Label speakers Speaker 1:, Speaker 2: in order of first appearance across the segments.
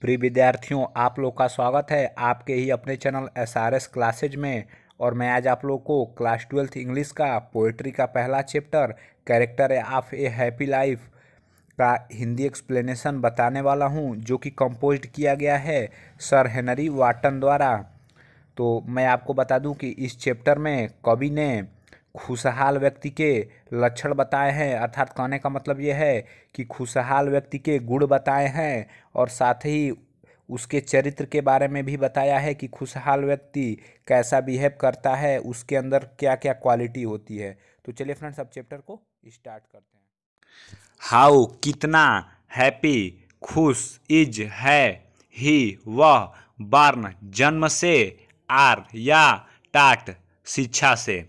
Speaker 1: प्रिय विद्यार्थियों आप लोग का स्वागत है आपके ही अपने channel S R S classes में और मैं आज आप लोग को क्लास ट्वेल्थ इंग्लिश का पोएट्री का पहला chapter character of a happy life का हिंदी एक्सप्लेनेशन बताने वाला हूँ जो कि कंपोज किया गया है सर हेनरी वाटन द्वारा तो मैं आपको बता दूं कि इस चैप्टर में कवि ने खुशहाल व्यक्ति के लक्षण बताए हैं अर्थात कहने का मतलब ये है कि खुशहाल व्यक्ति के गुण बताए हैं और साथ ही उसके चरित्र के बारे में भी बताया है कि खुशहाल व्यक्ति कैसा बिहेव करता है उसके अंदर क्या क्या क्वालिटी होती है तो चलिए फ्रेंड्स अब चैप्टर को स्टार्ट करते हैं हाउ कितना हैप्पी खुश इज है ही वह बार्न जन्म से आर या टाट शिक्षा से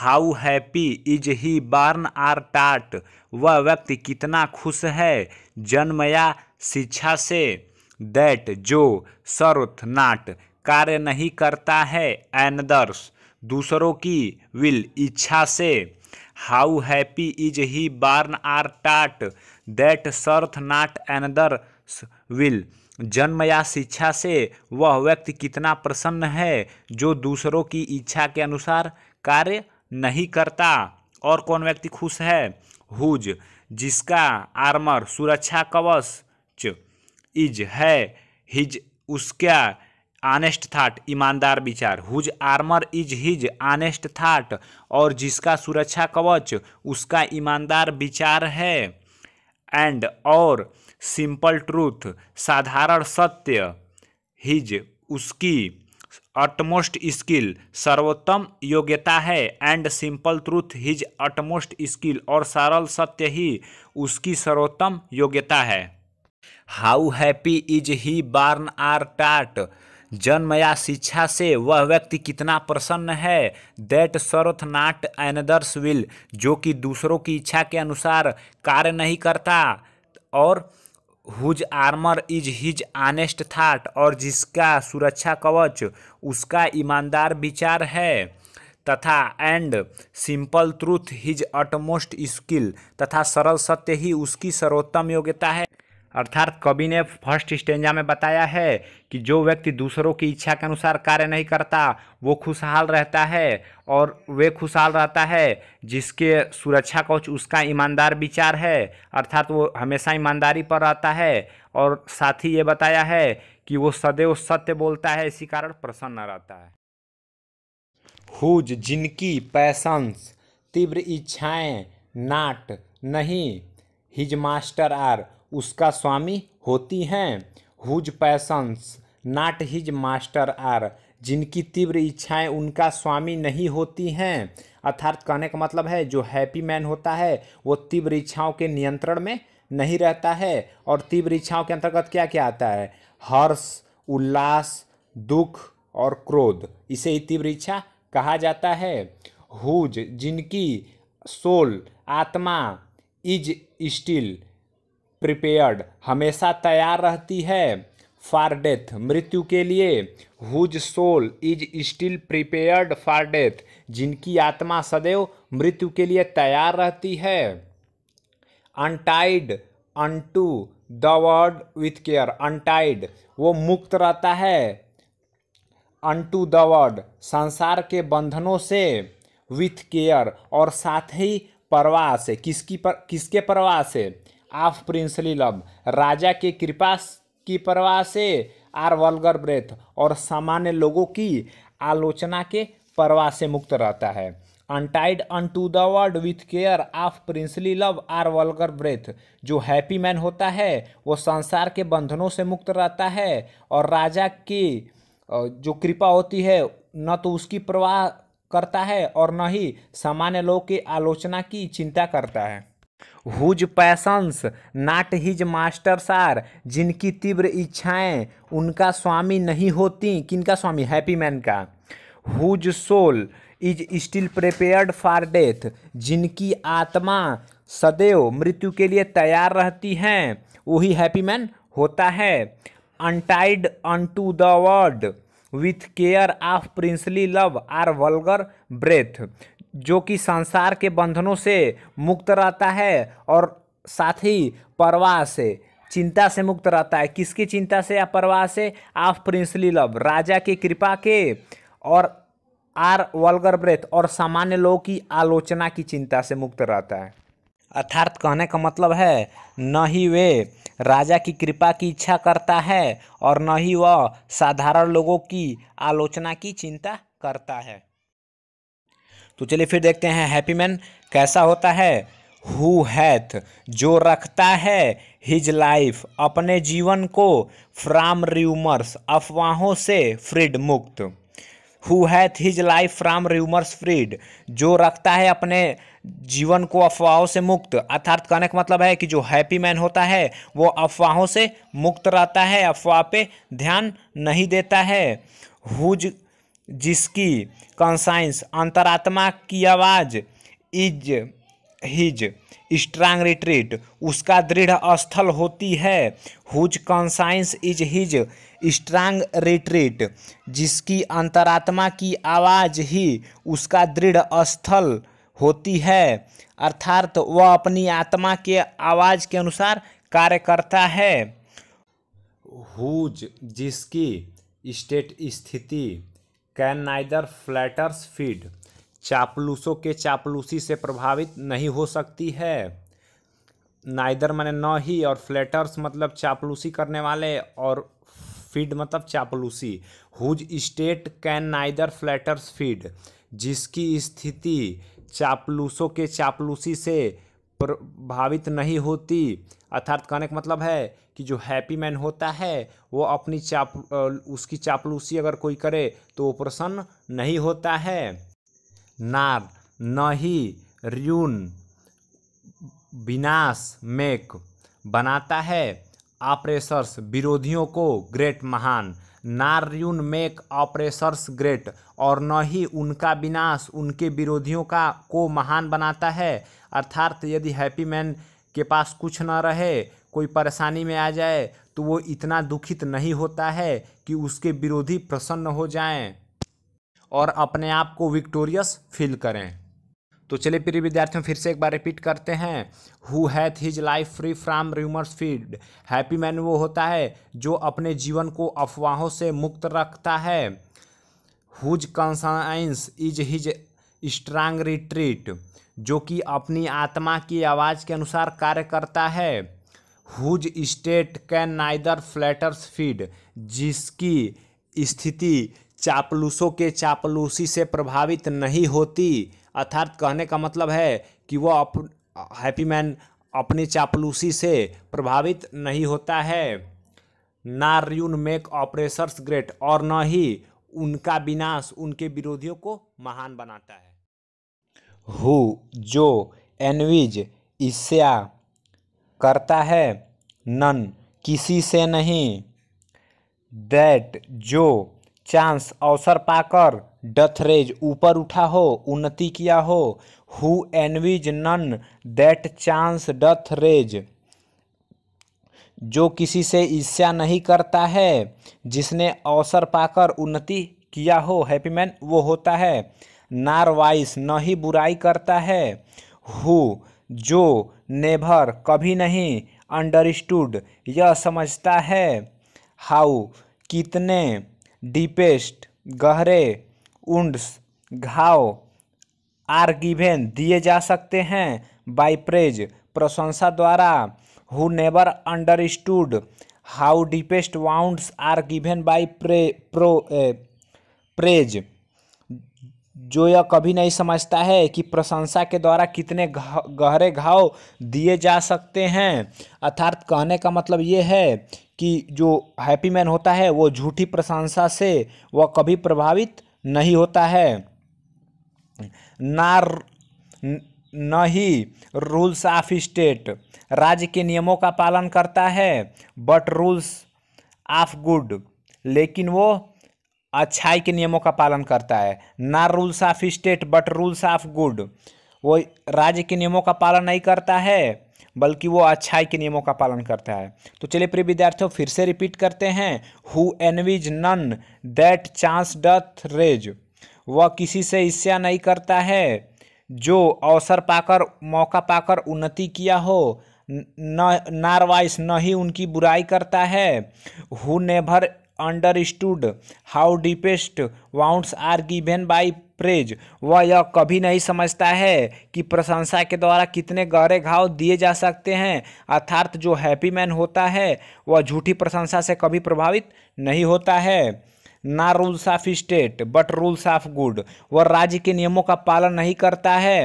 Speaker 1: how happy is he born आर टाट वह व्यक्ति कितना खुश है जन्मया शिक्षा से दैट जो सर्थ नाट कार्य नहीं करता है एनदर्स दूसरों की विल इच्छा से how happy is he born आर taught that serveth not another will जन्म या शिक्षा से वह व्यक्ति कितना प्रसन्न है जो दूसरों की इच्छा के अनुसार कार्य नहीं करता और कौन व्यक्ति खुश है हुज जिसका आर्मर सुरक्षा कवच इज है हिज उसका आनेस्ट थाट ईमानदार विचार whose armour is his honest thought और जिसका सुरक्षा कवच उसका ईमानदार विचार है एंड और सिंपल ट्रूथ साधारण सत्य हिज उसकी अटमोस्ट स्किल सर्वोत्तम योग्यता है and simple truth his utmost skill और सरल सत्य ही उसकी सर्वोत्तम योग्यता है how happy is he born आर टाट जन्म या शिक्षा से वह व्यक्ति कितना प्रसन्न है that serveth not another's will जो कि दूसरों की इच्छा के अनुसार कार्य नहीं करता और whose armour is his honest thought और जिसका सुरक्षा कवच उसका ईमानदार विचार है तथा and simple truth his utmost skill तथा सरल सत्य ही उसकी सर्वोत्तम योग्यता है अर्थात कवि ने फर्स्ट स्टेंजा में बताया है कि जो व्यक्ति दूसरों की इच्छा के अनुसार कार्य नहीं करता वो खुशहाल रहता है और वे खुशहाल रहता है जिसके सुरक्षा कोच उसका ईमानदार विचार है अर्थात वो हमेशा ईमानदारी पर रहता है और साथ ही ये बताया है कि वो सदैव सत्य बोलता है इसी कारण प्रसन्न रहता है हुज जिनकी पैसंस तीव्र इच्छाएं नाट नहीं हिज मास्टर आर उसका स्वामी होती हैं whose passions not his master are जिनकी तीव्र इच्छाएं उनका स्वामी नहीं होती हैं अर्थात कहने का मतलब है जो हैप्पी मैन होता है वो तीव्र इच्छाओं के नियंत्रण में नहीं रहता है और तीव्र इच्छाओं के अंतर्गत क्या क्या आता है हर्ष उल्लास दुख और क्रोध इसे ही तीव्र इच्छा कहा जाता है हुज जिनकी सोल आत्मा इज स्टिल प्रिपेयर्ड हमेशा तैयार रहती है फॉर डेथ मृत्यु के लिए whose soul is still prepared for death जिनकी आत्मा सदैव मृत्यु के लिए तैयार रहती है untied unto the world with care untied वो मुक्त रहता है अनटू द वर्ड संसार के बंधनों से विथ केयर और साथ ही परवाह से किसकी पर किसके परवाह से ऑफ प्रिंसली लव राजा के कृपा की परवाह से आर वल्गर ब्रेथ और सामान्य लोगों की आलोचना के परवाह से मुक्त रहता है untied unto the world with care of princely love or vulgar breath जो हैप्पी मैन होता है वो संसार के बंधनों से मुक्त रहता है और राजा की जो कृपा होती है न तो उसकी परवाह करता है और न ही सामान्य लोग की आलोचना की चिंता करता है whose passions not his masters are जिनकी तीव्र इच्छाएं उनका स्वामी नहीं होती किनका स्वामी हैप्पी मैन का whose soul is still prepared for death जिनकी आत्मा सदैव मृत्यु के लिए तैयार रहती हैं वही हैप्पी मैन होता है untied unto the world with care of princely love or vulgar breath जो कि संसार के बंधनों से मुक्त रहता है और साथ ही परवाह से चिंता से मुक्त रहता है किसकी चिंता से या परवाह से ऑफ प्रिंसली लव राजा की कृपा के और आर वल्गर ब्रेथ और सामान्य लोगों की आलोचना की चिंता से मुक्त रहता है अर्थात कहने का मतलब है न ही वे राजा की कृपा की इच्छा करता है और न ही वह साधारण लोगों की आलोचना की चिंता करता है तो चलिए फिर देखते हैं हैप्पी मैन कैसा होता है हु हैथ जो रखता है हिज लाइफ अपने जीवन को फ्राम र्यूमर्स अफवाहों से फ्रीड मुक्त who hath his life from rumours freed जो रखता है अपने जीवन को अफवाहों से मुक्त अर्थात कहने का मतलब है कि जो हैप्पी मैन होता है वो अफवाहों से मुक्त रहता है अफवाह पे ध्यान नहीं देता है हुज जिसकी कंसाइंस अंतरात्मा की आवाज़ इज हिज स्ट्रांग रिट्रीट उसका दृढ़ स्थल होती है whose conscience is his strong retreat जिसकी अंतरात्मा की आवाज़ ही उसका दृढ़ स्थल होती है अर्थात वह अपनी आत्मा के आवाज़ के अनुसार कार्य करता है हुज जिसकी स्टेट स्थिति कैन नाइदर फ्लैटर्स फीड चापलूसों के चापलूसी से प्रभावित नहीं हो सकती है नाइदर मैंने न ही और फ्लेटर्स मतलब चापलूसी करने वाले और फीड मतलब चापलूसी whose state can neither flatterers feed जिसकी स्थिति चापलूसों के चापलूसी से प्रभावित नहीं होती अर्थात कहने का मतलब है कि जो हैप्पी मैन होता है वो अपनी चाप उसकी चापलूसी अगर कोई करे तो वो प्रसन्न नहीं होता है नार नही र्यून विनाश मेक बनाता है ऑपरेसर्स विरोधियों को ग्रेट महान नार्यून मेक ऑपरेसर्स ग्रेट और न ही उनका विनाश उनके विरोधियों का को महान बनाता है अर्थात यदि हैप्पी मैन के पास कुछ न रहे कोई परेशानी में आ जाए तो वो इतना दुखित नहीं होता है कि उसके विरोधी प्रसन्न हो जाएं और अपने आप को विक्टोरियस फील करें तो चलिए प्रिय विद्यार्थियों फिर से एक बार रिपीट करते हैं who hath his life free from rumours freed happy man वो होता है जो अपने जीवन को अफवाहों से मुक्त रखता है whose conscience is his strong retreat जो कि अपनी आत्मा की आवाज़ के अनुसार कार्य करता है whose state can neither flatterers feed जिसकी स्थिति चापलूसों के चापलूसी से प्रभावित नहीं होती अर्थात कहने का मतलब है कि वह अप हैप्पी मैन अपनी चापलूसी से प्रभावित नहीं होता है ना रून मेक ऑपरेसर्स ग्रेट और न ही उनका विनाश उनके विरोधियों को महान बनाता है हु जो एनविज ईस्या करता है नन किसी से नहीं दैट जो चांस अवसर पाकर डथरेज ऊपर उठा हो उन्नति किया हो who envies none that chance doth raise जो किसी से ईर्ष्या नहीं करता है जिसने अवसर पाकर उन्नति किया हो हैप्पी मैन वो होता है नार वाइस न ही बुराई करता है हु जो नेभर कभी नहीं अंडरस्टूड यह समझता है हाउ कितने डीपेस्ट गहरे उंड्स घाव आर गिवेन दिए जा सकते हैं बाई प्रेज प्रशंसा द्वारा who never understood how deepest wounds are given by प्रे प्रो ए, प्रेज जो यह कभी नहीं समझता है कि प्रशंसा के द्वारा कितने गहरे घाव दिए जा सकते हैं अर्थात कहने का मतलब ये है कि जो हैप्पी मैन होता है वो झूठी प्रशंसा से वह कभी प्रभावित नहीं होता है नार न ही रूल्स ऑफ स्टेट राज्य के नियमों का पालन करता है बट रूल्स ऑफ गुड लेकिन वो अच्छाई के नियमों का पालन करता है nor rules of state but rules of good वो राज्य के नियमों का पालन नहीं करता है बल्कि वो अच्छाई के नियमों का पालन करता है तो चलिए प्रिय विद्यार्थियों फिर से रिपीट करते हैं who envies none that chance doth raise वह किसी से ईर्ष्या नहीं करता है जो अवसर पाकर मौका पाकर उन्नति किया हो न नारवाइस न ही उनकी बुराई करता है who never understood how deepest wounds are given by praise वह यह कभी नहीं समझता है कि प्रशंसा के द्वारा कितने गहरे घाव दिए जा सकते हैं अर्थात जो हैप्पी मैन होता है वह झूठी प्रशंसा से कभी प्रभावित नहीं होता है nor rules of state but rules of good वह राज्य के नियमों का पालन नहीं करता है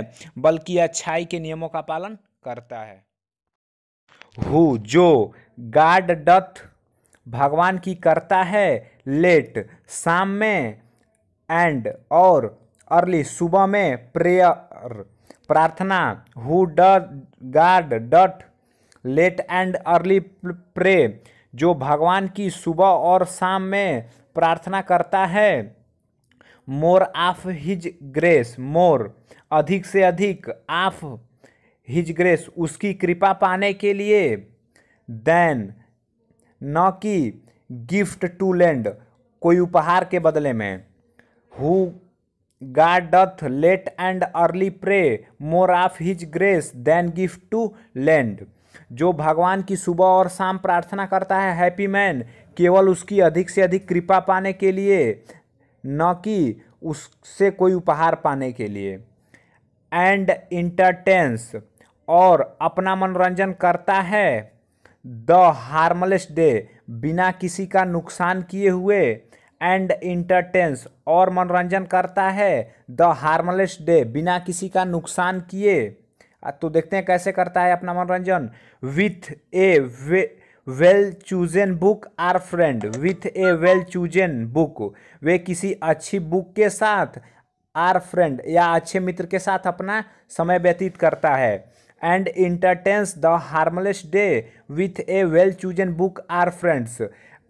Speaker 1: बल्कि अच्छाई के नियमों का पालन करता है हु जो गार्ड डथ भगवान की करता है लेट शाम में एंड और अर्ली सुबह में प्रेयर प्रार्थना who God doth late and early pray जो भगवान की सुबह और शाम में प्रार्थना करता है more of his grace more अधिक से अधिक आफ हिज ग्रेस उसकी कृपा पाने के लिए देन न कि गिफ्ट टू लैंड कोई उपहार के बदले में who God doth late and early pray more of his grace than gift to lend जो भगवान की सुबह और शाम प्रार्थना करता है हैप्पी मैन केवल उसकी अधिक से अधिक कृपा पाने के लिए न कि उससे कोई उपहार पाने के लिए एंड इंटरटेंस और अपना मनोरंजन करता है द हार्मलेस डे बिना किसी का नुकसान किए हुए एंड इंटरटेंस और मनोरंजन करता है द हार्मलेस डे बिना किसी का नुकसान किए तो देखते हैं कैसे करता है अपना मनोरंजन विथ ए वे well chosen book or friend with a well chosen book वे किसी अच्छी बुक के साथ आर फ्रेंड या अच्छे मित्र के साथ अपना समय व्यतीत करता है and entertains the harmless day with a well chosen book or friends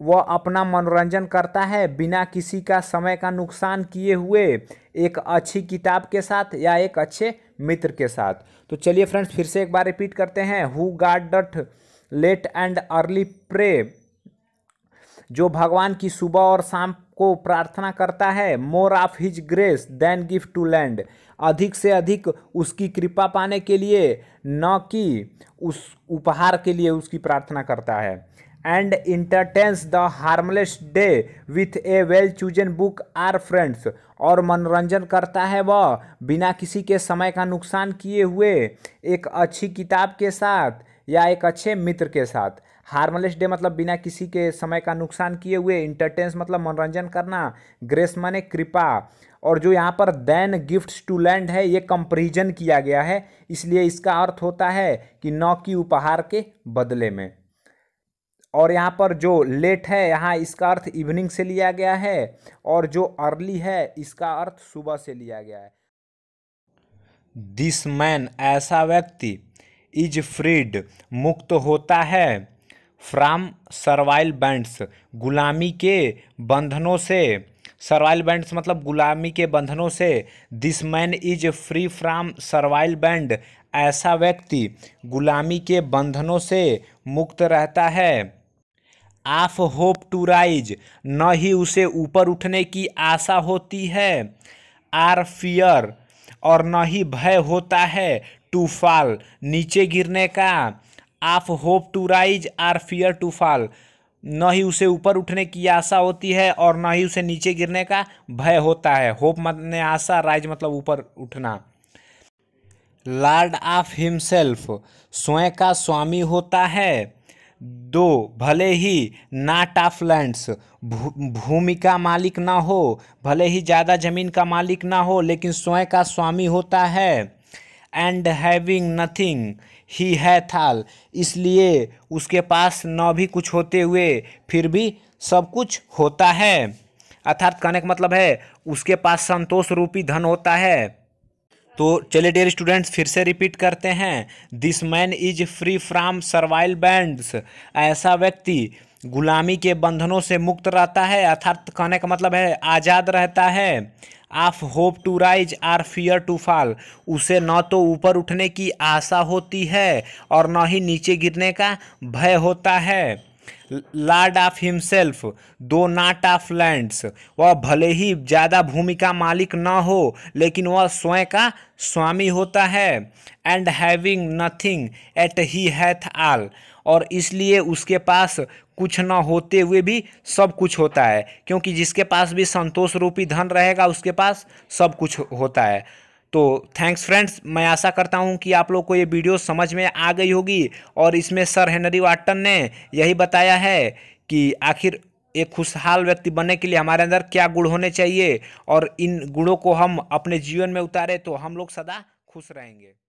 Speaker 1: वह अपना मनोरंजन करता है बिना किसी का समय का नुकसान किए हुए एक अच्छी किताब के साथ या एक अच्छे मित्र के साथ तो चलिए फ्रेंड्स फिर से एक बार रिपीट करते हैं who God doth late and early pray जो भगवान की सुबह और शाम को प्रार्थना करता है more of his grace than gift to lend अधिक से अधिक उसकी कृपा पाने के लिए न कि उस उपहार के लिए उसकी प्रार्थना करता है and entertains the harmless day with a well chosen book or friends और मनोरंजन करता है वह बिना किसी के समय का नुकसान किए हुए एक अच्छी किताब के साथ या एक अच्छे मित्र के साथ हार्मलेस डे मतलब बिना किसी के समय का नुकसान किए हुए इंटरटेंस मतलब मनोरंजन करना ग्रेस माने कृपा और जो यहाँ पर देन गिफ्ट्स टू लैंड है ये कंपेरिजन किया गया है इसलिए इसका अर्थ होता है कि नौ की उपहार के बदले में और यहाँ पर जो लेट है यहाँ इसका अर्थ इवनिंग से लिया गया है और जो अर्ली है इसका अर्थ सुबह से लिया गया है दिस मैन ऐसा व्यक्ति इज फ्रीड मुक्त होता है फ्राम सर्वाइल बैंड्स गुलामी के बंधनों से सर्वाइल बैंड्स मतलब गुलामी के बंधनों से this man is free from servile band ऐसा व्यक्ति गुलामी के बंधनों से मुक्त रहता है आफ होप टू राइज न ही उसे ऊपर उठने की आशा होती है आर फियर और न ही भय होता है टू फॉल नीचे गिरने का of hope to rise or fear to fall न ही उसे ऊपर उठने की आशा होती है और न ही उसे नीचे गिरने का भय होता है होप ने आशा राइज मतलब ऊपर उठना लॉर्ड ऑफ हिमसेल्फ स्वयं का स्वामी होता है दो भले ही नाट ऑफ लैंड्स भूमि का मालिक ना हो भले ही ज़्यादा जमीन का मालिक ना हो लेकिन स्वयं का स्वामी होता है एंड हैविंग नथिंग ही है थाल इसलिए उसके पास न भी कुछ होते हुए फिर भी सब कुछ होता है अर्थात कहने का मतलब है उसके पास संतोष रूपी धन होता है तो चलिए डेयर स्टूडेंट्स फिर से रिपीट करते हैं this man is free from servile bands ऐसा व्यक्ति गुलामी के बंधनों से मुक्त रहता है अर्थात कहने का मतलब है आज़ाद रहता है of hope to rise or fear to fall उसे न तो ऊपर उठने की आशा होती है और न ही नीचे गिरने का भय होता है लॉर्ड ऑफ हिमसेल्फ दो नाट ऑफ लैंड्स वह भले ही ज़्यादा भूमि का मालिक न हो लेकिन वह स्वयं का स्वामी होता है and having nothing yet he hath all और इसलिए उसके पास कुछ न होते हुए भी सब कुछ होता है क्योंकि जिसके पास भी संतोष रूपी धन रहेगा उसके पास सब कुछ होता है तो थैंक्स फ्रेंड्स मैं आशा करता हूं कि आप लोग को ये वीडियो समझ में आ गई होगी और इसमें सर हेनरी वाटन ने यही बताया है कि आखिर एक खुशहाल व्यक्ति बनने के लिए हमारे अंदर क्या गुण होने चाहिए और इन गुणों को हम अपने जीवन में उतारें तो हम लोग सदा खुश रहेंगे